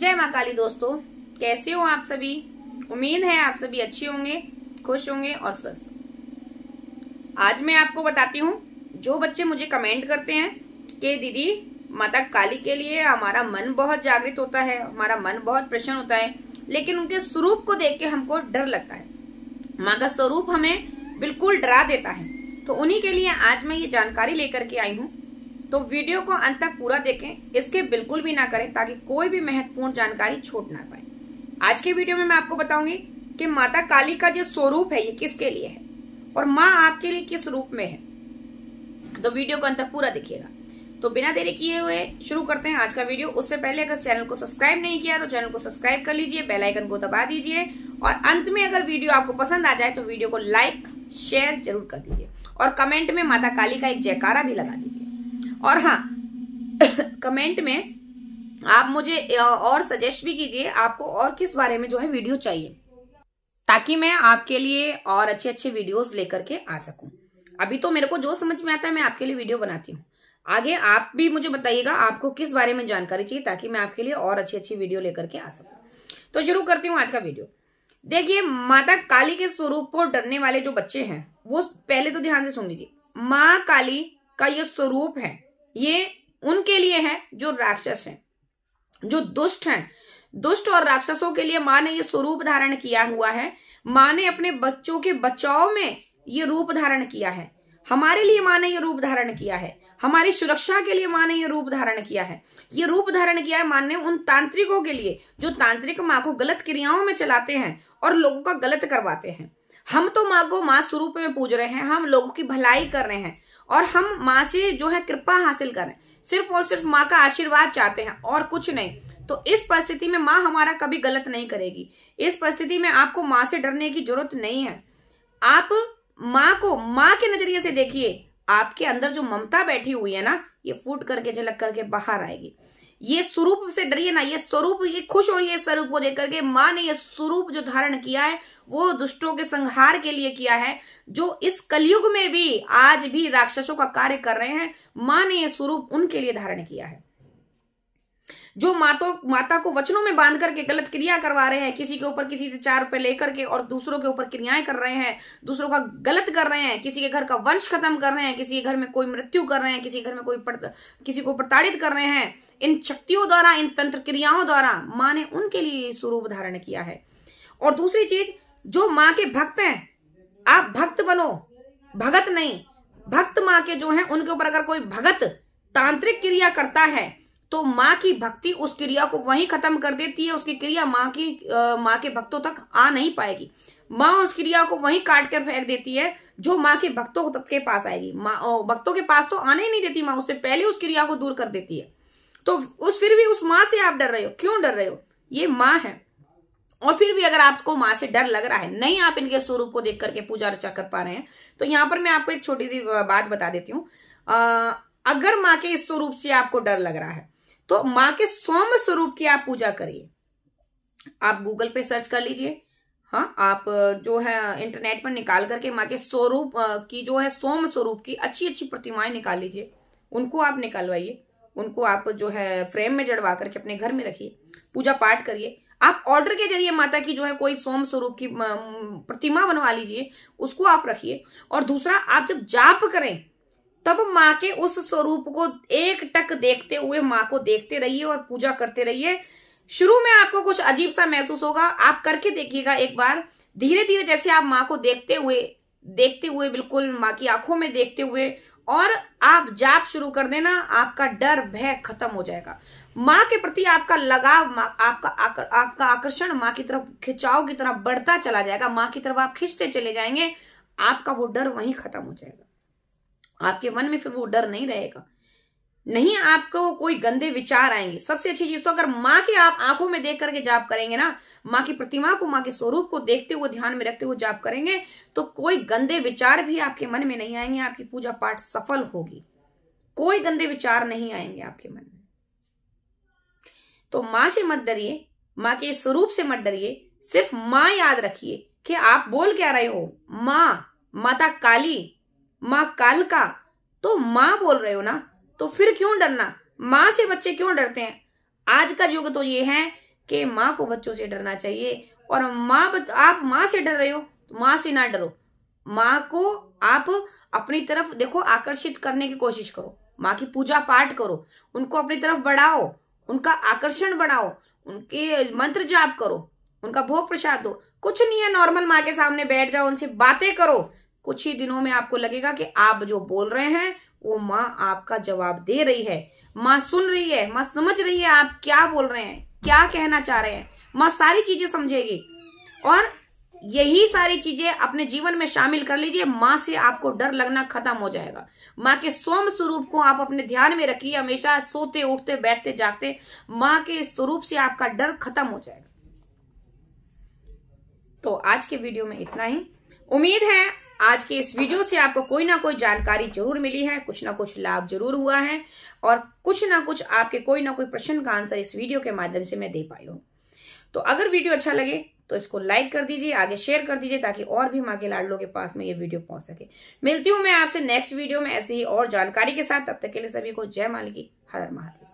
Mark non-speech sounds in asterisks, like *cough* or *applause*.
जय माँ काली दोस्तों कैसे हो आप सभी उम्मीद है आप सभी अच्छे होंगे खुश होंगे और स्वस्थ आज मैं आपको बताती हूँ जो बच्चे मुझे कमेंट करते हैं कि दीदी माता काली के लिए हमारा मन बहुत जागृत होता है हमारा मन बहुत प्रसन्न होता है लेकिन उनके स्वरूप को देख के हमको डर लगता है माँ का स्वरूप हमें बिल्कुल डरा देता है तो उन्हीं के लिए आज मैं ये जानकारी लेकर के आई हूँ तो वीडियो को अंत तक पूरा देखें इसके बिल्कुल भी ना करें ताकि कोई भी महत्वपूर्ण जानकारी छोट ना पाए आज के वीडियो में मैं आपको बताऊंगी कि माता काली का जो स्वरूप है ये किसके लिए है और माँ आपके लिए किस रूप में है तो वीडियो को अंत तक पूरा देखिएगा तो बिना देरी किए हुए शुरू करते हैं आज का वीडियो उससे पहले अगर चैनल को सब्सक्राइब नहीं किया तो चैनल को सब्सक्राइब कर लीजिए बेल आइकन को दबा दीजिए और अंत में अगर वीडियो आपको पसंद आ जाए तो वीडियो को लाइक शेयर जरूर कर दीजिए और कमेंट में माता काली का एक जयकारा भी लगा दीजिए और हाँ कमेंट *coughs* में आप मुझे और सजेस्ट भी कीजिए आपको और किस बारे में जो है वीडियो चाहिए ताकि मैं आपके लिए और अच्छे अच्छे वीडियोस लेकर के आ सकूं अभी तो मेरे को जो समझ में आता है मैं आपके लिए वीडियो बनाती हूँ आगे आप भी मुझे बताइएगा आपको किस बारे में जानकारी चाहिए ताकि मैं आपके लिए और अच्छी अच्छी वीडियो लेकर के आ सकूं तो शुरू करती हूँ आज का वीडियो देखिए माता काली के स्वरूप को डरने वाले जो बच्चे हैं वो पहले तो ध्यान से सुन लीजिए माँ काली का ये स्वरूप है ये उनके लिए है जो राक्षस हैं जो दुष्ट हैं दुष्ट और राक्षसों के लिए माँ ने ये स्वरूप धारण किया हुआ है माँ ने अपने बच्चों के बचाव में ये रूप धारण किया है हमारे लिए माँ ने ये रूप धारण किया है हमारी सुरक्षा के लिए माँ ने ये रूप धारण किया है ये रूप धारण किया है माँ ने उन तांत्रिकों के लिए जो तांत्रिक माँ को गलत क्रियाओं में चलाते हैं और लोगों का गलत करवाते हैं हम तो माँ को माँ स्वरूप में पूज रहे हैं हम लोगों की भलाई कर रहे हैं और हम माँ से जो है कृपा हासिल करें सिर्फ और सिर्फ माँ का आशीर्वाद चाहते हैं और कुछ नहीं तो इस परिस्थिति में माँ हमारा कभी गलत नहीं करेगी इस परिस्थिति में आपको माँ से डरने की जरूरत नहीं है आप माँ को माँ के नजरिए से देखिए आपके अंदर जो ममता बैठी हुई है ना ये फूट करके झलक करके बाहर आएगी ये स्वरूप से डरिए ना ये स्वरूप ये खुश हो ये स्वरूप को देखकर के माँ ने ये स्वरूप जो धारण किया है वो दुष्टों के संहार के लिए किया है जो इस कलयुग में भी आज भी राक्षसों का कार्य कर रहे हैं माँ ने ये स्वरूप उनके लिए धारण किया है जो मातों माता को वचनों में बांध करके गलत क्रिया करवा रहे हैं किसी के ऊपर किसी से चार रुपए लेकर के और दूसरों के ऊपर क्रियाएं कर रहे हैं दूसरों का गलत कर रहे हैं किसी के घर का वंश खत्म कर रहे हैं किसी के घर में कोई मृत्यु कर रहे हैं किसी घर में कोई किसी को प्रताड़ित कर रहे हैं इन शक्तियों द्वारा इन तंत्र क्रियाओं द्वारा माँ ने उनके लिए स्वरूप धारण किया है और दूसरी चीज जो माँ के भक्त हैं आप भक्त बनो भगत नहीं भक्त माँ के जो हैं उनके ऊपर अगर कोई भगत तांत्रिक क्रिया करता है तो माँ की भक्ति उस क्रिया को वहीं खत्म कर देती है उसकी क्रिया माँ की माँ के भक्तों तक आ नहीं पाएगी माँ उस क्रिया को वहीं काट कर फेंक देती है जो माँ के भक्तों के पास आएगी माँ भक्तों के पास तो आने ही नहीं देती माँ उससे पहले उस क्रिया को दूर कर देती है तो उस फिर भी उस माँ से आप डर रहे हो क्यों डर रहे हो ये माँ है और फिर भी अगर आपको माँ से डर लग रहा है नहीं आप इनके स्वरूप को देख करके पूजा अर्चा कर पा रहे हैं तो यहाँ पर मैं आपको एक छोटी सी बात बता देती हूँ अगर माँ के इस स्वरूप से आपको डर लग रहा है तो माँ के सोम स्वरूप की आप पूजा करिए आप गूगल पे सर्च कर लीजिए हाँ आप जो है इंटरनेट पर निकाल करके माँ के स्वरूप की जो है सोम स्वरूप की अच्छी अच्छी प्रतिमाएं निकाल लीजिए उनको आप निकालवाइए उनको आप जो है फ्रेम में जड़वा करके अपने घर में रखिए पूजा पाठ करिए आप ऑर्डर के जरिए माता की जो है कोई सोम स्वरूप की प्रतिमा बनवा लीजिए उसको आप रखिए और दूसरा आप जब जाप करें तब माँ के उस स्वरूप को एक टक देखते हुए माँ को देखते रहिए और पूजा करते रहिए शुरू में आपको कुछ अजीब सा महसूस होगा आप करके देखिएगा एक बार धीरे धीरे जैसे आप माँ को देखते हुए देखते हुए बिल्कुल माँ की आंखों में देखते हुए और आप जाप शुरू कर देना आपका डर भय खत्म हो जाएगा माँ के प्रति आपका लगाव आपका आकर, आपका आकर्षण माँ की तरफ खिंचाव की तरफ बढ़ता चला जाएगा माँ की तरफ आप खिंचते चले जाएंगे आपका वो डर वहीं खत्म हो जाएगा आपके मन में फिर वो डर नहीं रहेगा नहीं आपको कोई गंदे विचार आएंगे सबसे अच्छी चीज तो अगर माँ के आप आंखों में देख करके जाप करेंगे ना माँ की प्रतिमा को माँ के स्वरूप को देखते हुए ध्यान में रखते हुए जाप करेंगे तो कोई गंदे विचार भी आपके मन में नहीं आएंगे आपकी पूजा पाठ सफल होगी कोई गंदे विचार नहीं आएंगे आपके मन में तो माँ से मत डरिए माँ के स्वरूप से मत डरिए सिर्फ माँ याद रखिए कि आप बोल क्या रहे हो माँ माता काली माँ कल का तो माँ बोल रहे हो ना तो फिर क्यों डरना माँ से बच्चे क्यों डरते हैं आज का युग तो ये है कि माँ को बच्चों से डरना चाहिए और माँ आप माँ से डर रहे हो तो माँ से ना डरो माँ को आप अपनी तरफ देखो आकर्षित करने की कोशिश करो माँ की पूजा पाठ करो उनको अपनी तरफ बढ़ाओ उनका आकर्षण बढ़ाओ उनके मंत्र जाप करो उनका भोग प्रसाद दो कुछ नहीं है नॉर्मल माँ के सामने बैठ जाओ उनसे बातें करो कुछ ही दिनों में आपको लगेगा कि आप जो बोल रहे हैं वो माँ आपका जवाब दे रही है माँ सुन रही है माँ समझ रही है आप क्या बोल रहे हैं क्या कहना चाह रहे हैं माँ सारी चीजें समझेगी और यही सारी चीजें अपने जीवन में शामिल कर लीजिए माँ से आपको डर लगना खत्म हो जाएगा माँ के सोम स्वरूप को आप अपने ध्यान में रखिए हमेशा सोते उठते बैठते जागते माँ के स्वरूप से आपका डर खत्म हो जाएगा तो आज के वीडियो में इतना ही उम्मीद है आज के इस वीडियो से आपको कोई ना कोई जानकारी जरूर मिली है कुछ ना कुछ लाभ जरूर हुआ है और कुछ ना कुछ आपके कोई ना कोई प्रश्न का आंसर इस वीडियो के माध्यम से मैं दे पाई हूँ तो अगर वीडियो अच्छा लगे तो इसको लाइक कर दीजिए आगे शेयर कर दीजिए ताकि और भी माँ के लाडलों के पास में ये वीडियो पहुंच सके मिलती हूँ मैं आपसे नेक्स्ट वीडियो में ऐसी ही और जानकारी के साथ तब तक के लिए सभी को जय मालिकी हर महादेव